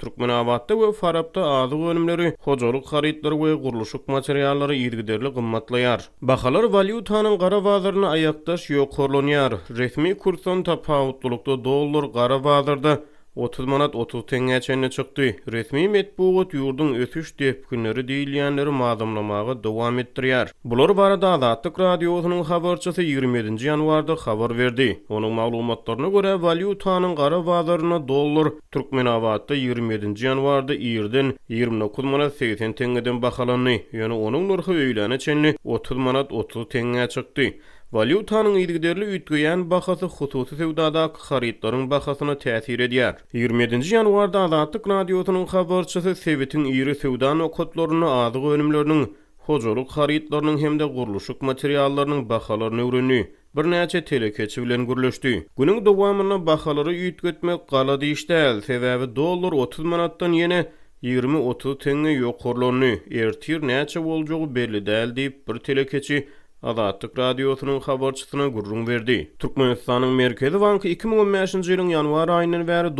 Türkmenabatda we Farabda azyk önümleri, hojalyk haritleri we guruluşyk materiallary derli gymmatlaýar. Bahalar valyutanyň gara bazaryna ayaqdaş ýokurlanýar. Resmi kursdan tapawutlukda dollar gara bazarda 30 manat 30 tenge çenine çıktı. Resmi metbuğut yurdun ötüş depkünleri deyilyenleri mazumlamağı devam ettiriyar. Bular barada Azatlık Radyosu'nun haberçisi 27. yanvarda haber verdi. Onun mağlumatlarına göre valyutanın gara vazarına dolar Türkmen avatda 27. yanvarda iyirden 29 manat 80 tengeden bakalanı. Yani onun nurhu öylene çenli 30 manat 30 tenge çıktı. Valyutanyň ýygyderli ýitgeýän bahasy hususy sewdada haritlaryň bahasyna täsir edýär. 27-nji ýanwarda Azatlyk radiosynyň habarçysy Sewitin ýeri sewda nokatlaryny azyk önümlerini Hozuruk haritlarının hem de kuruluşuk materiallarının bakalarını ürünü. Bir nece telekeçi bilen gürlüştü. Günün devamına bakaları yütgütme kala deyişte el. dolar 30 manattan yene 20-30 tenge yokorlarını. Ertir nece olcuğu belli değil deyip bir telekeçi Azadlyk radiosynyň habarçysyna gurrun verdi. Türkmenistan'ın Merkezi banky 2015-nji ýylyň ýanwar aýynyň bäri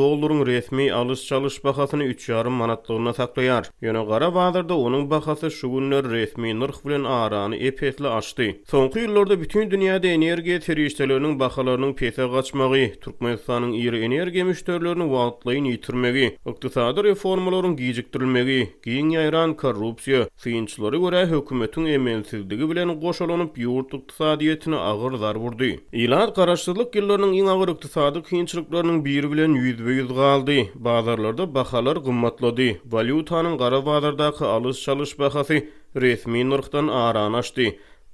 resmi alyş çalış bahasyny 3,5 manat saklayar. saklaýar. Ýöne gara wagtda onuň bahasy şu günler resmi nirx bilen arany epetli açdy. Soňky ýyllarda bütün dünýäde energiýa terýişleriniň bahalarynyň pese gaçmagy, Türkmenistanyň iri energiýa müşterilerini wagtlaýyn ýitirmegi, ykdysady reformalaryň giýjikdirilmegi, giň yayran korrupsiya, fiýinçlary görä hökümetiň emelsizligi bilen goşulany Trump yurtuk tisadiyetini zar vurdi. Ilad qarashtırlık yıllarının in ağırıq tisadiyy kiyinçiliklarının bir bilen yüz ve yüz qaldi. Bazarlarda baxalar qumatladi. Valiutanın qara bazardaki qa çalış baxasi resmi nırxtan aran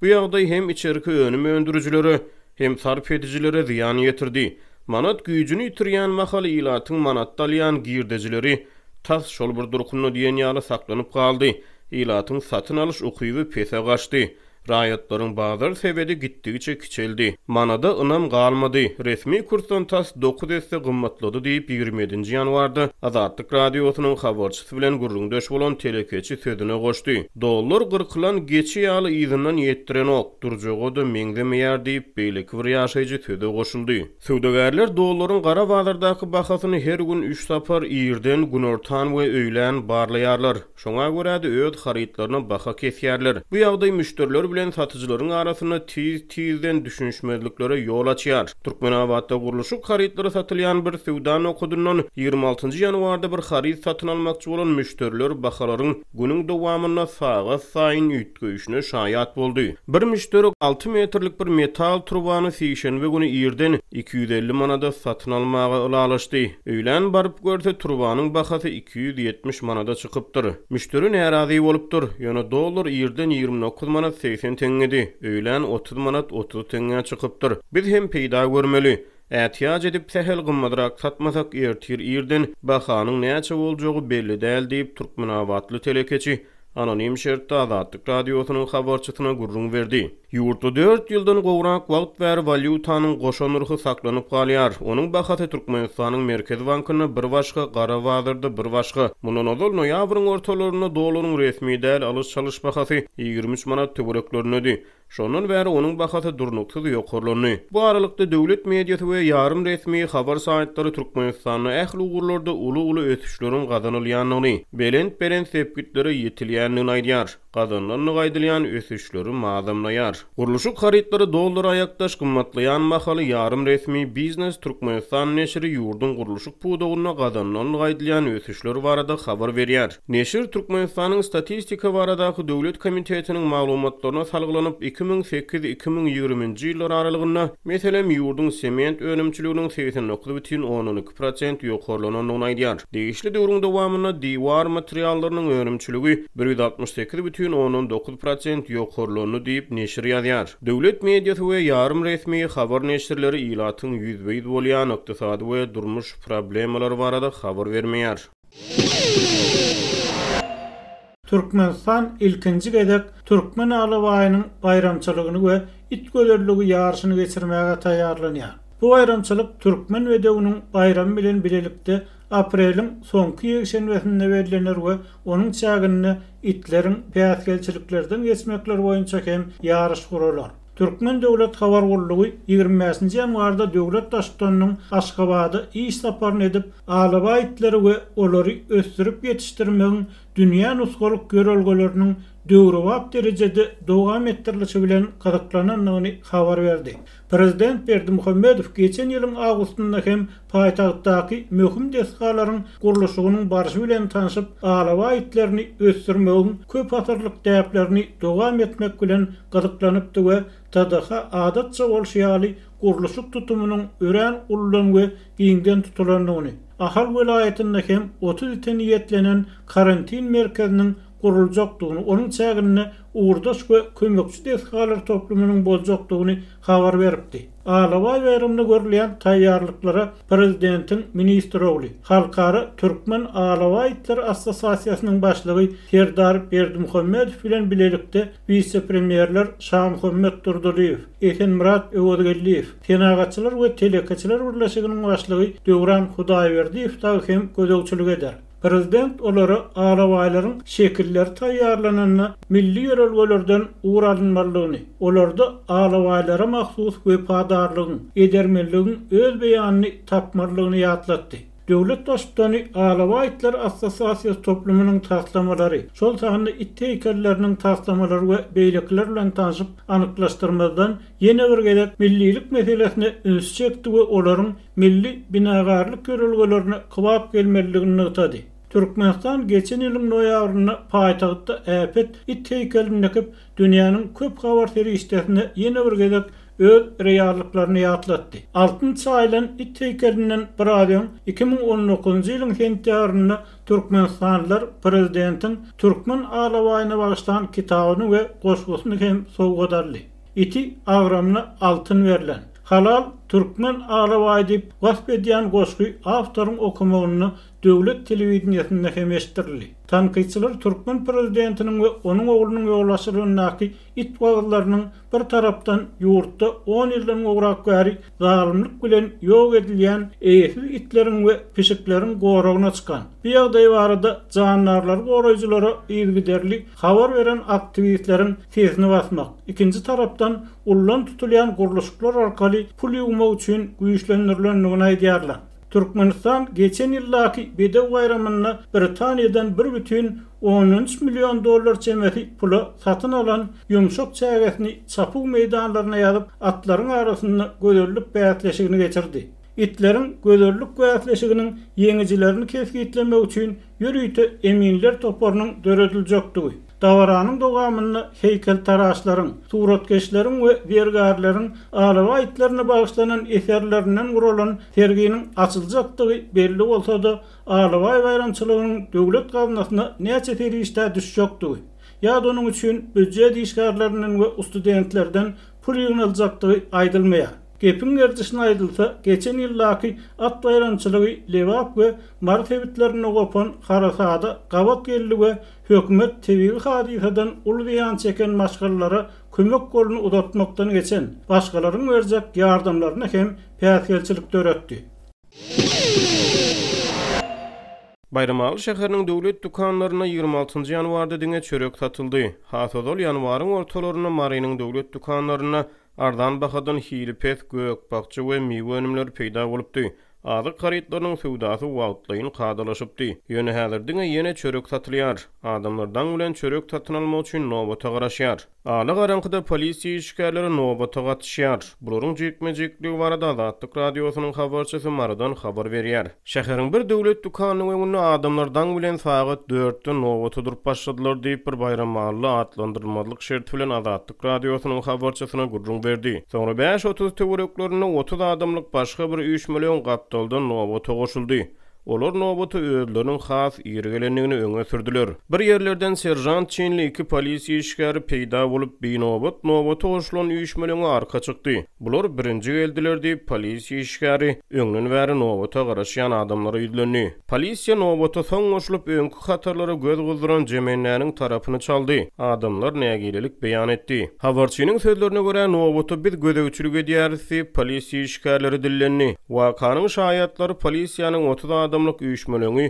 Bu yaqda hem içerikö önüm öndürücülü hem sarp edicilere ziyan yetirdi. Manat güyücünü itiriyan mahali ilatın manat daliyan girdecileri tas şolburdurukunu diyen yana saklanıp kaldi. Ilatın satın alış uqiyy uqiyy uqiyy Rayatların bazar sebebi gittikçe küçeldi. Manada ınam kalmadı. Resmi kurstan tas 9 esse gımmatladı deyip 27. yanvardı. Azartlık radyosunun haberçisi bilen gurrun döş olan telekeçi sözüne koştu. Dolar gırkılan geçi yağlı izinden yettiren ok. Durcuğu da mengde meyar deyip beyle kıvır yaşayıcı sözü koşuldu. Sövdegarlar doların kara bazardaki bakasını her gün 3 sapar iyirden gün ortan ve öğlen barlayarlar. Şuna göre de öd haritlarına baka kesiyarlar. Bu yağda müşteriler bilen satıcıların arasını tiz tizden düşünüşmezliklere yol açıyar. Turkmenabat'ta kuruluşu karitlere satılayan bir sevdan okudunun 26. yanuarda bir karit satın almakçı olan müşteriler bakaların günün devamına sağa sayın ütköyüşüne şayat boldu. Bir müşteri 6 metrelik bir metal turbanı siyişen ve günü iyirden 250 manada satın almağa ılalaştı. Öğlen barıp görse turbanın bakası 270 manada çıkıptır. Müşteri erazi arazi olupdur? Yöne dolar iyirden 29 manada sen tengedi. Öylen 30 manat 30 tenge çykypdyr. Biz hem peýda görmeli. Ätiyaç edip sähel gymmadrak satmasak ertir ýerden bahanyň näçe boljagy belli däl diýip türkmen awatly telekeçi anonim şertda da radio sunu habarçytyna gurrun berdi. Yurtu 4 yıldan gowrak wagt bäri valyutanyň goşa nurhy saklanyp galýar. Onuň bahaty Türkmenistanyň Merkez Bankyny bir başga gara wadyrdy, bir başga. Munun ozal noýabryň ortalaryna dolaryň resmi däl alyş çalyş bahaty 23 manat töwereklerini Şonun bäri onuň bahaty durnuksyz ýokurlany. Bu aralykda döwlet mediýasy we ýarym resmi habar saýtlary Türkmenistanyň ähli ugurlarda uly-uly ötüşlerini gazanylýanyny, belen-belen sepgitlere ýetilýänini aýdýar. gazandan nugaýdylan ösüşleri maýdamlaýar. Guruluşy karytlary dollar aýakdaş gymmatlaýan mahaly ýarym resmi biznes Türkmenistan neşri ýurdun guruluşy pudugyna gazandan nugaýdylan ösüşleri barada habar berýär. Neşir Türkmenistanyň statistika baradaky döwlet komitetiniň maglumatlaryna salgylanyp 2008-2020-nji ýyllar aralygynda meselem ýurdun sement önümçiliginiň 89.12% ýokarlanandygyny aýdýar. Degişli döwrüň dowamyna diwar materiallarynyň önümçiligi 168 gün onun 9% yoxorlonu deyip neşir yadyar. Dövlet mediyatı ve yarım resmi xabar neşirleri ilatın yüzbeyiz volya noktasadı ve durmuş problemalar varada xabar vermeyar. Türkmenistan ilkinci gedek Türkmen alı vayinin bayramçılığını ve itgölörlüğü yarışını geçirmeyaga tayarlanyar. Bu bayramçılık Türkmen ve de onun bayram bilen bilelikte aprelin sonku yeşen vesinde verilenir we onun çağını itlerin peyat gelçiliklerden geçmekler boýunça hem yarış gurulur. Türkmen Döwlet Habar Gurulugy 20-nji ýanwarda Döwlet Daşdanyň Aşgabatda iş taparyn edip, itleri we olary ösdürip ýetişdirmegi dünýä nuskolyk görelgeleriniň döwre wap derejede dowam etdirilişi bilen gyzyklananyny habar berdi. Prezident Berdi Muhammedow geçen ýylyň awgustynda hem paýtagtdaky möhüm desgalaryň gurulyşynyň barşy bilen tanışyp, alawa itlerini ösdürmegin köp hatarlyk däplerini dowam etmek bilen gyzyklanypdy we tadaha adatça bolşy ýaly gurulyşyk tutumynyň ören ullan we giňden tutulanyny. Ahal welaýatynda hem 30 ýetlenen karantin merkezinin gurulacakdygyny, onuň çägini uğurdaş we kömekçi deskalar toplumynyň boljakdygyny habar beripdi. Alawa berimni görülýän taýýarlyklara prezidentiň ministr oğlu, halkary türkmen alawa itler assosiasiýasynyň başlygy Serdar Berdimuhammed bilen bilelikde vice premierler Şam Hümmet Durdulyev, Ehin Murat Öwgelliyev, tenagatçylar we telekatçylar birleşiginiň başlygy Döwran Hudaýberdiýew taýyn hem gödäwçilik eder. Prezident olara aravaylaryň şekiller taýýarlananyna milli ýörelgelerden uralanmalygyny, olarda aravaylara mahsus wepadarlygyň, edermeligiň öz beýanyny tapmalygyny ýatlatdy. Döwlet dostany Alawaitler Assosiasiýa toplumynyň taýdanlamalary, şol sahanda itte ýekellerini taýdanlamalar we beýlekler bilen tanışyp anyklaşdyrmadan ýene bir gelek millilik meselesini üns çekdi we olaryň milli binagarlyk görülgelerini kwap gelmeliligini ýetdi. Türkmenistan geçen ýylyň noýabrynda paýtagtda äpet itte ýekellerini köp dünýäniň köp gawar ýerine ýene bir gelek öz reýallyklaryny ýatlatdy. Altyn it ittihaklaryndan bir adam 2019-njy ýylyň sentýabrynda prezidentin prezidentiň türkmen aýlawyny bagyşlan kitabyny we goşgusyny hem sowgadarly. Iti awramyna altyn berilen. Halal Türkmen Ağlavay dip gasp edýän goşgy awtoryň okumagyny döwlet telewizionyasynda hem eşitdirildi. Tanqidçiler Türkmen prezidentiniň we onuň oglunyň ýolaşyrynyň it bir tarapdan ýurtda 10 ýyldan ograk gari, zalimlik bilen ýok edilýän eýsi itleriň we pişiklerin çıkan çykan. Bu ýagdaý barada janlarlar goraýjylara ýygyderlik habar beren aktivistleriň sesini basmak. Ikinji tarapdan ullan tutulýan gurluşuklar arkaly pul bulma üçin güýçlendirilenligini aýdýarlar. Türkmenistan geçen ýyldaky Bedew gaýramyna Britaniýadan bir bütün 13 milyon dollar çemeti pulu satın alan yumuşak çeyretini çapuk meydanlarına yazıp atların arasında gödörlük beyatleşigini geçirdi. İtlerin gödörlük beyatleşiginin yenicilerini keski itlemek için yürüyte eminler toparının dörödülcöktü. Davaranın dogamını heykel taraşların, suratkeşlerin ve vergarların alava aitlerine bağışlanan eserlerinden kurulan terginin açılacaktığı belli olsa da alava ayrançılığının dövlet kavnasına ne çeteri işte düşecekti. Ya da onun için büccet işgarlarının ve studentlerden pul yığınılacaktığı aydılmaya. Gepin gerdişin aydılta, geçen illaki at bayrançılığı levak ve Mar evitlerine kopan harakada kabak gelli ve hükümet tevhili hadifeden ulu diyan çeken başkalara kümök kolunu odatmaktan geçen başkaların verecek yardımlarına hem peyatkelçilik dörekti. Bayramalı şehrinin devlet dukanlarına 26. yanvarda dünya çörek tatıldı. Hatadol yanvarın ortalarına marinin devlet dukanlarına Ardan başga-da hili pet gökbağçy we miwə önümlər peydar olubdı. Adı qaritlarının sevdası vaatlayın qadalaşıbdi. Yöne həzirdiğine yene çörök Adamlar Adamlardan ulan çörök satın alma uçun nobata qaraşıyar. Ağlı qaranqıda polisi işgərləri nobata qatışıyar. Bülürün cikmecikliği var adı adatlıq radiosunun xabarçısı maradan xabar veriyar. Şəxərin bir dövlət dükkanı və unu adamlardan ulan sağat dörtdə nobata durup başladılar deyip bir bayram ağlı adlandırmadılıq şərt filan adatlıq radiosunun xabarçısına qurrun verdi. Sonra 5-30 tevrəklərini 30 adamlıq başqa bir 3 milyon qat oldu, nowo togoşuldy. Olar nobatı özlerinin xas yergelenliğini öne sürdüler. Bir yerlerden serjant çinli iki polis yeşkari peyda olup bir nobat nobotu hoşlan yüşmelini arka çıktı. Bular birinci geldiler deyip polis yeşkari önünün veri nobata garaşyan adamları yüzlönü. Polisya nobata son hoşlup önkü hatarları göz kızdıran cemenlerinin tarafını çaldı. Adamlar neyagelilik beyan etdi. Havarçinin sözlerine göre nobata bir göz ötürüge diyarisi polis yeşkari dillenni. Vakanın şayiatları polisyanın 30 adam amla köýüşmelenigi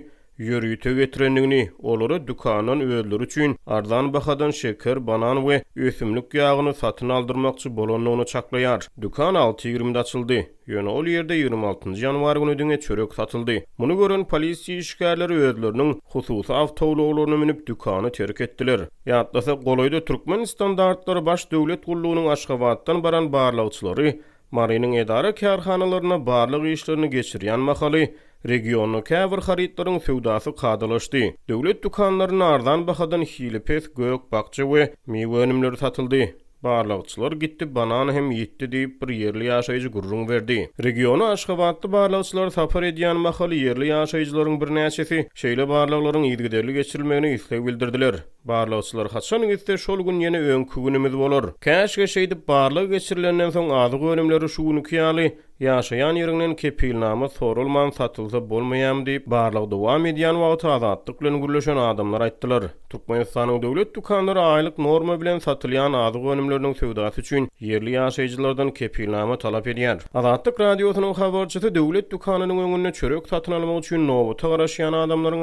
ýürütä getirenini olary dükanan öwler üçin ardan bahadan şeker, banan we öfümlik guyağyny satyn aldyrmakçy bolanlaryna çaqlayar. Dükan 6 20-de açyldy. Ýöne ol ýerde 26-janwar günü düne çöräk satyldy. Munu görän polisiýa işgärleri öwlerläriniň hususy awtoularyna minip dükanı terk ettiler. Ýatlasa, golaydy Türkmenistan döwlet Baş Döwlet Gurlygynyň Aşgabatdan baran barlaýçlary Marinin edara kärhanalarına barlıq işlerini geçiriyan mahali, regionu kəvr xaritların fevdası qadalaşdi. Dövlet dukanlarına ardan baxadan hilipet, gök, bakçı we, miwe önümleri satıldı. Barlawçylar gitdi banan hem yetdi deyip bir yerli yaşayıcı gurrun verdi. Regionu aşqabatlı barlawçylar safar edýän mahal yerli yaşayıcylaryň bir näçesi şeýle barlawlaryň idgiderli geçirilmegini isleg bildirdiler. Barlawçylar haçan gitdi şol gün ýene öňkü günümiz bolar. Käşge şeýdip barlaw geçirilenden soň azyk önümleri şu ýaly Yaşayan yörüngnen kepil namı sorulman satılsa bolmayam deyip barlıq dowam edýän wagt azatlyk bilen adamlar aýtdylar. Türkmenistanyň döwlet dükanlary aýlyk norma bilen satylýan adyg önümlörüniň söwdasy üçin yerli ýaşajylardan kepil namı talap edýär. Azatlyk radiosynyň habarçysy döwlet dükanynyň öňünde çörek satyn almak üçin nobata garaşýan adamlaryň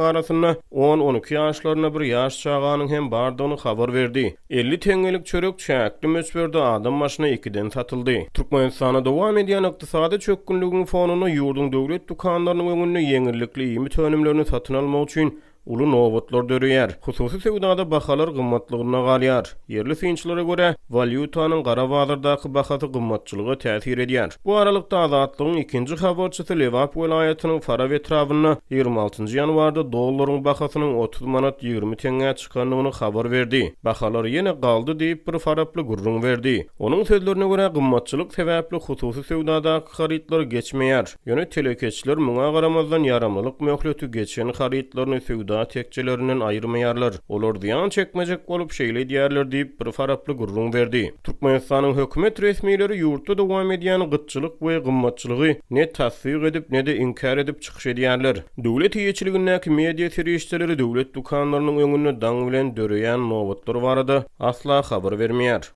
10-12 ýaşlaryna bir ýaş çağanyň hem bardygyny habar berdi. 50 tengelik çörek çäkli möçberde adam maşyna 2 den satyldy. Türkmenistanyň dowam edýän Dünýäde çökkünligiň fonunu ýurdun döwlet dukanlarynyň öňünde ýeňillikli ýemi tönümlerini satın almak üçin ulu nobatlar döreýär. Hususy sewdada bahalar gymmatlygyna galyar. Yerli synçlara görä valyutanyň gara wagtlardaky bahasy gymmatçylyga täsir edýär. Bu aralykda Azatlygyň ikinji habarçysy Lewap welaýatynyň Fara wetrawyny 26-njy ýanwarda dollaryň bahasynyň 30 manat 20 tenge çykanyny habar berdi. Bahalar ýene galdy diýip bir faraply gurrun berdi. Onuň sözlerine görä gymmatçylyk sebäpli hususy sewdada kharitler geçmeýär. Ýöne telekeçiler muňa garamazdan yaramalyk möhletü geçen kharitlerini sewdä da tekçelerinin ayrımı yarlar. Olur çekmecek olup şeyle diyarlar deyip bir faraplı verdi. Turkmenistan'ın hükümet resmileri yurtta devam ediyan gıtçılık ve gımmatçılığı ne tasdik edip ne de inkar edip çıkış ediyarlar. Devlet iyiçiligindeki medya serişçileri devlet dukanlarının önünü dan bilen dörüyen novatlar var asla haber vermeyer.